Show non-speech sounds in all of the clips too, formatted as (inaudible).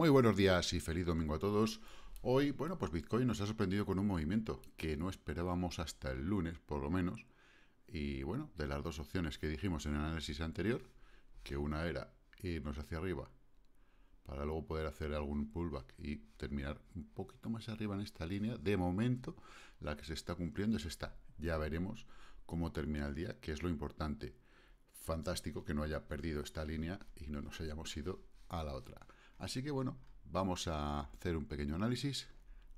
Muy buenos días y feliz domingo a todos. Hoy, bueno, pues Bitcoin nos ha sorprendido con un movimiento que no esperábamos hasta el lunes, por lo menos. Y bueno, de las dos opciones que dijimos en el análisis anterior, que una era irnos hacia arriba para luego poder hacer algún pullback y terminar un poquito más arriba en esta línea. De momento, la que se está cumpliendo es esta. Ya veremos cómo termina el día, que es lo importante. Fantástico que no haya perdido esta línea y no nos hayamos ido a la otra. Así que bueno, vamos a hacer un pequeño análisis.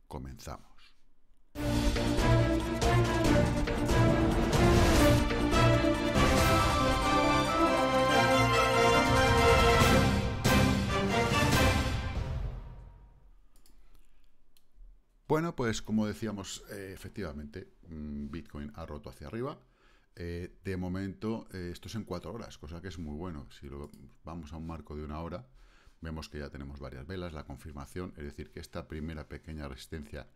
Comenzamos. Bueno, pues como decíamos, eh, efectivamente, mm, Bitcoin ha roto hacia arriba. Eh, de momento, eh, esto es en cuatro horas, cosa que es muy bueno. Si lo vamos a un marco de una hora, Vemos que ya tenemos varias velas, la confirmación, es decir, que esta primera pequeña resistencia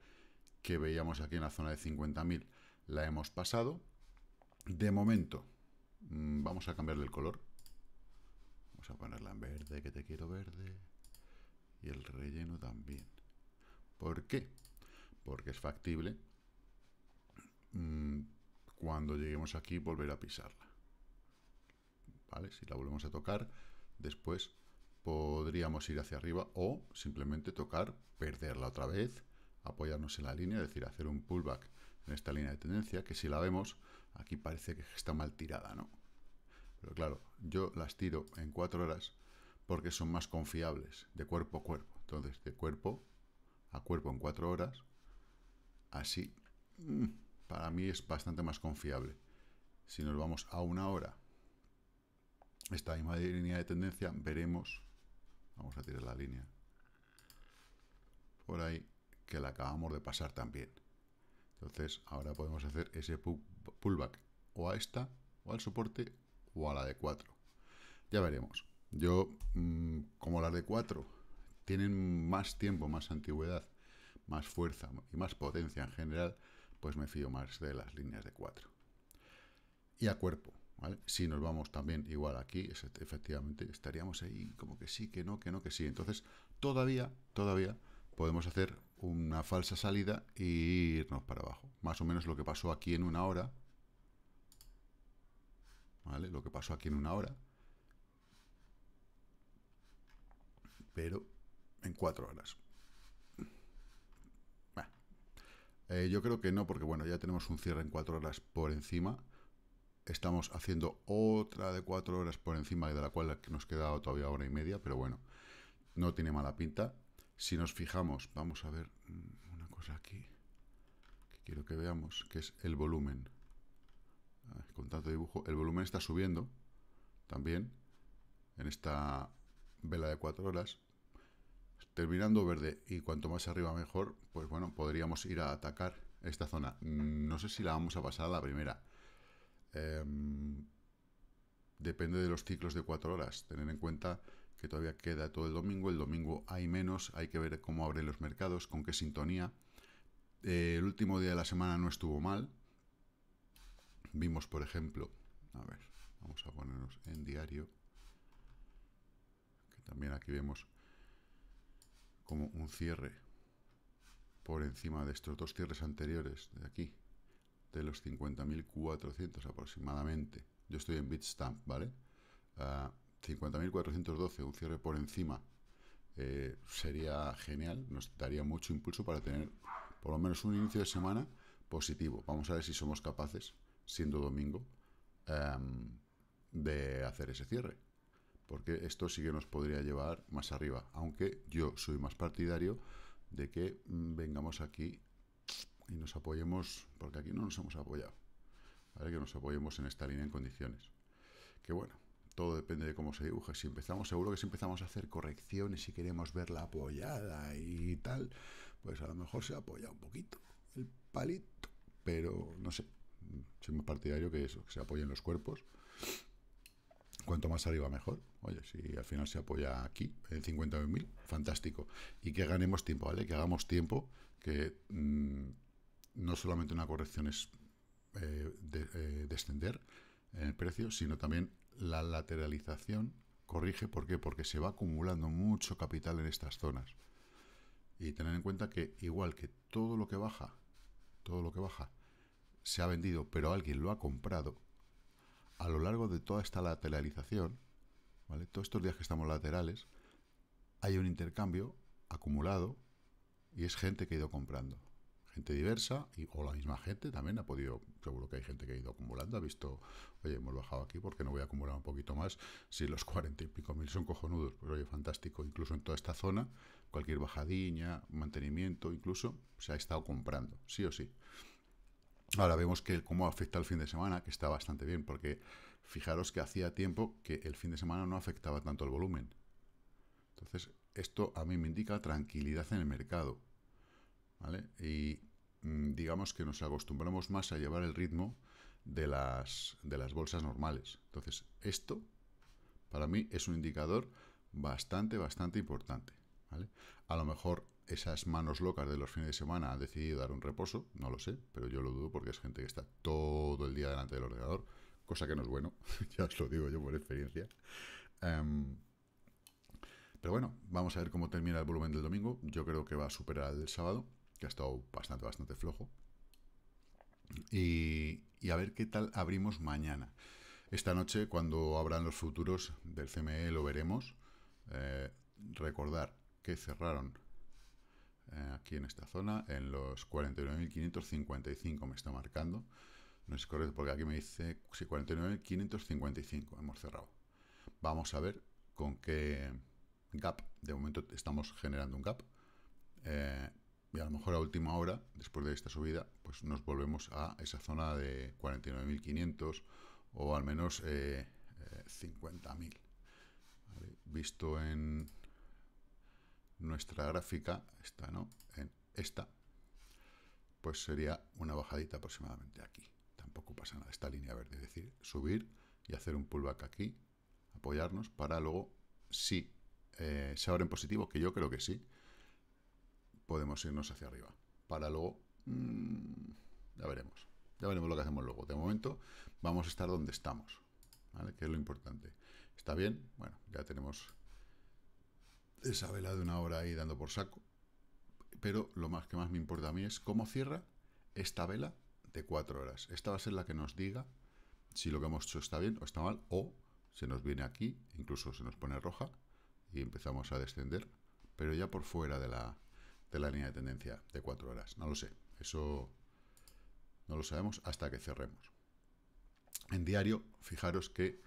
que veíamos aquí en la zona de 50.000 la hemos pasado. De momento, mm, vamos a cambiarle el color. Vamos a ponerla en verde, que te quiero verde. Y el relleno también. ¿Por qué? Porque es factible mm, cuando lleguemos aquí volver a pisarla. ¿Vale? Si la volvemos a tocar, después podríamos ir hacia arriba o simplemente tocar perderla otra vez, apoyarnos en la línea, es decir, hacer un pullback en esta línea de tendencia, que si la vemos, aquí parece que está mal tirada, ¿no? Pero claro, yo las tiro en cuatro horas porque son más confiables, de cuerpo a cuerpo. Entonces, de cuerpo a cuerpo en cuatro horas, así, mm, para mí es bastante más confiable. Si nos vamos a una hora, esta misma línea de tendencia, veremos Vamos a tirar la línea por ahí que la acabamos de pasar también. Entonces, ahora podemos hacer ese pullback o a esta, o al soporte, o a la de 4. Ya veremos. Yo, mm, como las de 4 tienen más tiempo, más antigüedad, más fuerza y más potencia en general, pues me fío más de las líneas de 4. Y a cuerpo. Si nos vamos también igual aquí, este, efectivamente estaríamos ahí como que sí, que no, que no, que sí. Entonces, todavía, todavía podemos hacer una falsa salida e irnos para abajo. Más o menos lo que pasó aquí en una hora. ¿Vale? Lo que pasó aquí en una hora. Pero en cuatro horas. Eh, yo creo que no, porque bueno, ya tenemos un cierre en cuatro horas por encima estamos haciendo otra de cuatro horas por encima de la cual nos queda todavía hora y media, pero bueno, no tiene mala pinta. Si nos fijamos, vamos a ver mm, una cosa aquí que quiero que veamos, que es el volumen. Con tanto dibujo, el volumen está subiendo también en esta vela de cuatro horas. Terminando verde y cuanto más arriba mejor, pues bueno, podríamos ir a atacar esta zona. No sé si la vamos a pasar a la primera Em, depende de los ciclos de cuatro horas. Tener en cuenta que todavía queda todo el domingo, el domingo hay menos, hay que ver cómo abren los mercados, con qué sintonía. Eh, el último día de la semana no estuvo mal. Vimos, por ejemplo, a ver, vamos a ponernos en diario, que también aquí vemos como un cierre por encima de estos dos cierres anteriores de aquí, de los 50.400 aproximadamente. Yo estoy en Bitstamp, ¿vale? 50.412, ah, un cierre por encima, eh, sería genial, nos daría mucho impulso para tener por lo menos un inicio de semana positivo. Vamos a ver si somos capaces, siendo domingo, em, de hacer ese cierre. Porque esto sí que nos podría llevar más arriba, aunque yo soy más partidario de que mm, vengamos aquí y nos apoyemos, porque aquí no nos hemos apoyado, ¿vale? que nos apoyemos en esta línea en condiciones. Que bueno, todo depende de cómo se dibuja. Si empezamos, seguro que si empezamos a hacer correcciones y queremos verla apoyada y tal, pues a lo mejor se apoya un poquito el palito, pero no sé, soy más partidario que eso, que se apoyen los cuerpos. Cuanto más arriba, mejor. Oye, si al final se apoya aquí, en 50.000 fantástico. Y que ganemos tiempo, ¿vale? Que hagamos tiempo, que mm, no solamente una corrección es eh, de, eh, descender en el precio, sino también la lateralización corrige. ¿Por qué? Porque se va acumulando mucho capital en estas zonas. Y tener en cuenta que igual que todo lo que baja, todo lo que baja, se ha vendido, pero alguien lo ha comprado, a lo largo de toda esta lateralización, ¿vale? Todos estos días que estamos laterales, hay un intercambio acumulado y es gente que ha ido comprando gente diversa y, o la misma gente también ha podido, seguro que hay gente que ha ido acumulando, ha visto, oye, hemos bajado aquí porque no voy a acumular un poquito más, si los cuarenta y pico mil son cojonudos, pero pues, oye, fantástico, incluso en toda esta zona, cualquier bajadilla mantenimiento, incluso se ha estado comprando, sí o sí. Ahora vemos que cómo afecta el fin de semana, que está bastante bien, porque fijaros que hacía tiempo que el fin de semana no afectaba tanto el volumen. Entonces, esto a mí me indica tranquilidad en el mercado. Y mm, digamos que nos acostumbramos más a llevar el ritmo de las, de las bolsas normales. Entonces, esto para mí es un indicador bastante, bastante importante. A lo mejor esas manos locas de los fines de semana han decidido dar un reposo, no lo sé, pero yo lo dudo porque es gente que está todo el día delante del ordenador, cosa que no es bueno, (laughs) ya os lo digo yo por experiencia. Em, pero bueno, vamos a ver cómo termina el volumen del domingo. Yo creo que va a superar el del sábado que ha estado bastante, bastante flojo. Y, a ver qué tal abrimos mañana. Esta noche, cuando abran los futuros del CME, lo veremos. Eh, recordar que cerraron eh, aquí en esta zona en los 49.555, me está marcando. No es correcto, porque aquí me dice 49.555, hemos cerrado. Vamos a ver con qué gap, de momento estamos generando un gap, eh, y a lo mejor a última hora, después de esta subida, pues nos volvemos a esa zona de 49.500 o al menos 50.000. Eh, eh, visto en nuestra gráfica, esta no, en esta, pues sería una bajadita aproximadamente aquí. Tampoco pasa nada, esta línea verde, es decir, subir y hacer un pullback aquí, apoyarnos para luego, si eh, se abre en positivo, que yo creo que sí, podemos irnos hacia arriba. Para luego, mm, ya veremos. Ya veremos lo que hacemos luego. De momento, vamos a estar donde estamos, ¿vale? Que es lo importante. ¿Está bien? Bueno, ya tenemos esa vela de una hora ahí dando por saco. Pero lo más que más me importa a mí es cómo cierra esta vela de cuatro horas. Esta va a ser la que nos diga si lo que hemos hecho está bien o está mal, o se nos viene aquí, incluso se nos pone roja y empezamos a descender, pero ya por fuera de la, de la línea de tendencia de 4 horas. No lo sé, eso no lo sabemos hasta que cerremos. En diario, fijaros que,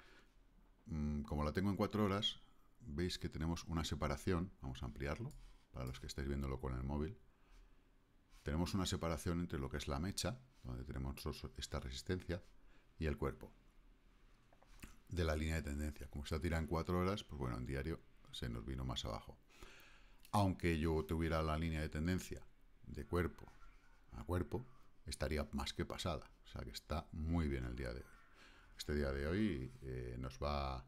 mm, como la tengo en 4 horas, veis que tenemos una separación, vamos a ampliarlo, para los que estáis viéndolo con el móvil, tenemos una separación entre lo que es la mecha, donde tenemos esta resistencia, y el cuerpo de la línea de tendencia. Como está tirada en 4 horas, pues bueno, en diario se nos vino más abajo aunque yo tuviera la línea de tendencia de cuerpo a cuerpo, estaría más que pasada. O sea que está muy bien el día de hoy. Este día de hoy eh, nos va.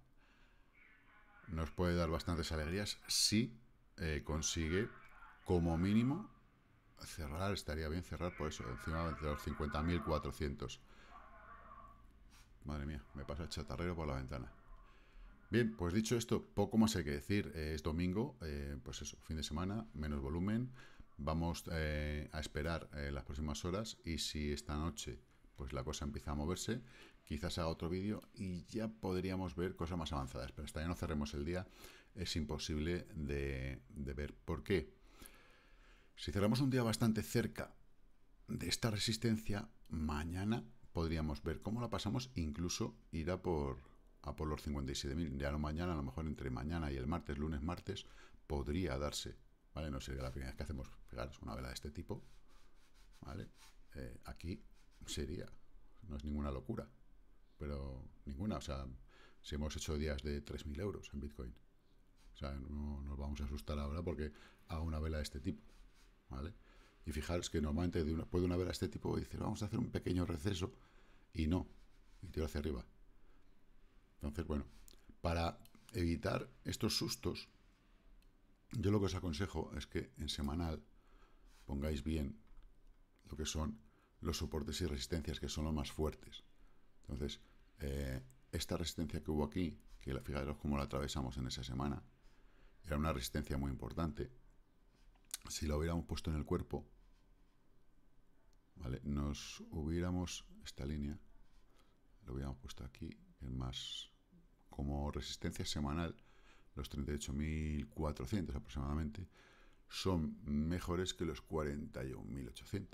Nos puede dar bastantes alegrías si eh, consigue, como mínimo, cerrar. Estaría bien cerrar por eso, encima de los 50.400. Madre mía, me pasa el chatarrero por la ventana. Bien, pues dicho esto, poco más hay que decir. Eh, es domingo, eh, pues eso, fin de semana, menos volumen. Vamos eh, a esperar las próximas horas y si esta noche pues la cosa empieza a moverse, quizás haga otro vídeo y ya podríamos ver cosas más avanzadas. Pero hasta ya no cerremos el día, es imposible de, de ver. ¿Por qué? Si cerramos un día bastante cerca de esta resistencia, mañana podríamos ver cómo la pasamos, incluso ir a por a por los 57.000. Ya no mañana, a lo mejor entre mañana y el martes, lunes, martes, podría darse. ¿Vale? No sería la primera vez que hacemos pegar una vela de este tipo. ¿Vale? Eh, aquí sería. No es ninguna locura. Pero ninguna. O sea, si hemos hecho días de 3.000 euros en Bitcoin. O sea, no nos vamos a asustar ahora porque a una vela de este tipo. ¿Vale? Y fijaros que normalmente de una, después una vela de este tipo dice vamos a hacer un pequeño receso. Y no. Y tiro hacia arriba. Entonces, bueno, para evitar estos sustos, yo lo que os aconsejo es que en semanal pongáis bien lo que son los soportes y resistencias, que son los más fuertes. Entonces, eh, esta resistencia que hubo aquí, que la, fijaros cómo la atravesamos en esa semana, era una resistencia muy importante. Si la hubiéramos puesto en el cuerpo, ¿vale? Nos hubiéramos, esta línea, lo hubiéramos puesto aquí, en más como resistencia semanal, los 38.400 aproximadamente, son mejores que los 41.800.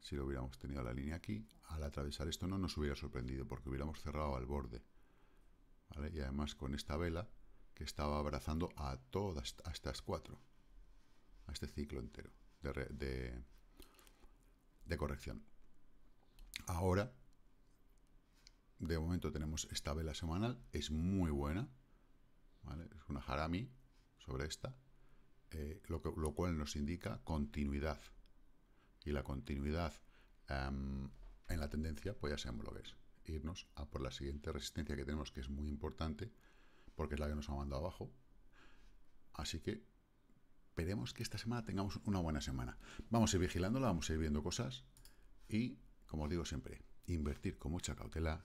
Si lo hubiéramos tenido la línea aquí, al atravesar esto no nos hubiera sorprendido porque hubiéramos cerrado al borde. Y además con esta vela que estaba abrazando a todas, a estas cuatro, a este ciclo entero de, de, de corrección. Ahora de momento tenemos esta vela semanal, es muy buena, es una harami sobre esta, eh, lo, cual nos indica continuidad. Y la continuidad em, en la tendencia, pues ya sabemos lo que es. Irnos a por la siguiente resistencia que tenemos, que es muy importante, porque es la que nos ha mandado abajo. Así que esperemos que esta semana tengamos una buena semana. Vamos a ir vigilándola, vamos a ir viendo cosas y, como os digo siempre, invertir con mucha cautela